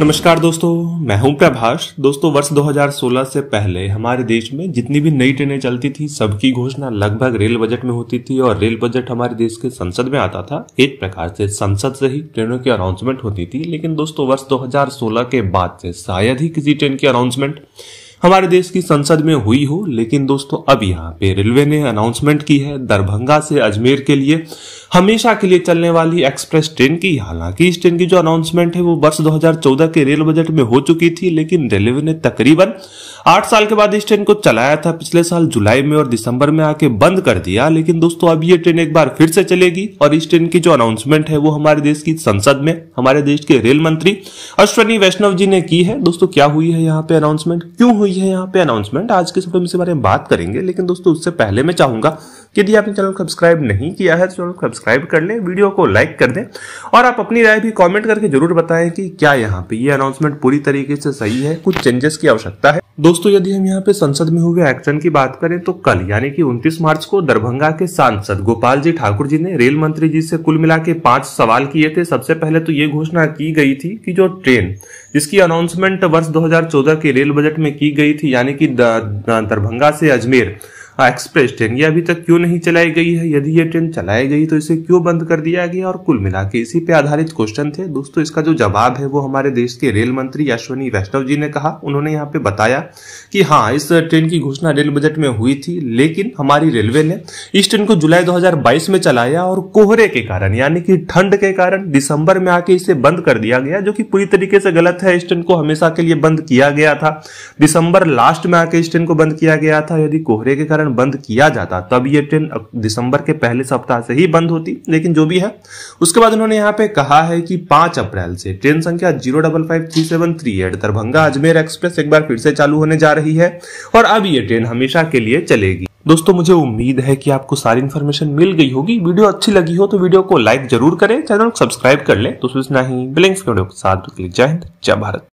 नमस्कार दोस्तों मैं हूं प्रभाष दोस्तों वर्ष 2016 से पहले हमारे देश में जितनी भी नई ट्रेनें चलती थी सबकी घोषणा लगभग रेल बजट में होती थी और रेल बजट हमारे देश के संसद में आता था एक प्रकार से संसद से ही ट्रेनों की अनाउंसमेंट होती थी लेकिन दोस्तों वर्ष 2016 के बाद से शायद ही किसी ट्रेन की अनाउंसमेंट हमारे देश की संसद में हुई हो लेकिन दोस्तों अब यहाँ पे रेलवे ने अनाउंसमेंट की है दरभंगा से अजमेर के लिए हमेशा के लिए चलने वाली एक्सप्रेस ट्रेन की हालांकि इस ट्रेन की जो अनाउंसमेंट है वो वर्ष 2014 के रेल बजट में हो चुकी थी लेकिन रेलवे ने तकरीबन आठ साल के बाद इस ट्रेन को चलाया था पिछले साल जुलाई में और दिसंबर में आके बंद कर दिया लेकिन दोस्तों अब ये ट्रेन एक बार फिर से चलेगी और इस ट्रेन की जो अनाउंसमेंट है वो हमारे देश की संसद में हमारे देश के रेल मंत्री अश्वनी वैष्णव जी ने की है दोस्तों क्या हुई है यहाँ पे अनाउंसमेंट क्यों हुई है यहाँ पे अनाउंसमेंट आज के समय में इस बारे में बात करेंगे लेकिन दोस्तों उससे पहले मैं चाहूंगा यदि आपने चैनल को सब्सक्राइब नहीं किया है तो चैनल को सब्सक्राइब कर लें वीडियो को लाइक कर दें और आप अपनी राय भी कमेंट करके जरूर बताएं कि क्या यहाँ पे ये अनाउंसमेंट पूरी तरीके से सही है कुछ चेंजेस की आवश्यकता है दोस्तों यदि हम यहाँ पे संसद में हुए एक्शन की बात करें तो कल यानी कि 29 मार्च को दरभंगा के सांसद गोपाल जी ठाकुर जी ने रेल मंत्री जी से कुल मिला के पांच सवाल किए थे सबसे पहले तो ये घोषणा की गई थी कि जो ट्रेन जिसकी अनाउंसमेंट वर्ष 2014 के रेल बजट में की गई थी यानी कि दरभंगा से अजमेर एक्सप्रेस हाँ, ट्रेन ये अभी तक क्यों नहीं चलाई गई है यदि ये ट्रेन चलाई गई तो इसे क्यों बंद कर दिया गया और कुल मिला के इसी पे आधारित क्वेश्चन थे दोस्तों इसका जो जवाब है वो हमारे देश के रेल मंत्री अश्विनी वैष्णव जी ने कहा उन्होंने यहाँ पे बताया कि हाँ इस ट्रेन की घोषणा रेल बजट में हुई थी लेकिन हमारी रेलवे ने इस ट्रेन को जुलाई दो में चलाया और कोहरे के कारण यानी कि ठंड के कारण दिसंबर में आके इसे बंद कर दिया गया जो कि पूरी तरीके से गलत है इस ट्रेन को हमेशा के लिए बंद किया गया था दिसंबर लास्ट में आके इस ट्रेन को बंद किया गया था यदि कोहरे के कारण कारण बंद किया जाता तब ये ट्रेन दिसंबर के पहले सप्ताह से ही बंद होती लेकिन जो भी है उसके बाद उन्होंने यहाँ पे कहा है कि पांच अप्रैल से ट्रेन संख्या zero double five three seven three eight Darbhanga Ajmer Express एक बार फिर से चालू होने जा रही है और अब ये ट्रेन हमेशा के लिए चलेगी दोस्तों मुझे उम्मीद है कि आपको सारी इन्फॉर्मेशन मिल गई होगी वीडियो अच्छी लगी हो तो वीडियो को लाइक जरूर करें चैनल को सब्सक्राइब कर लें तो सूचना ही बिलिंग्स के साथ जय हिंद जय भारत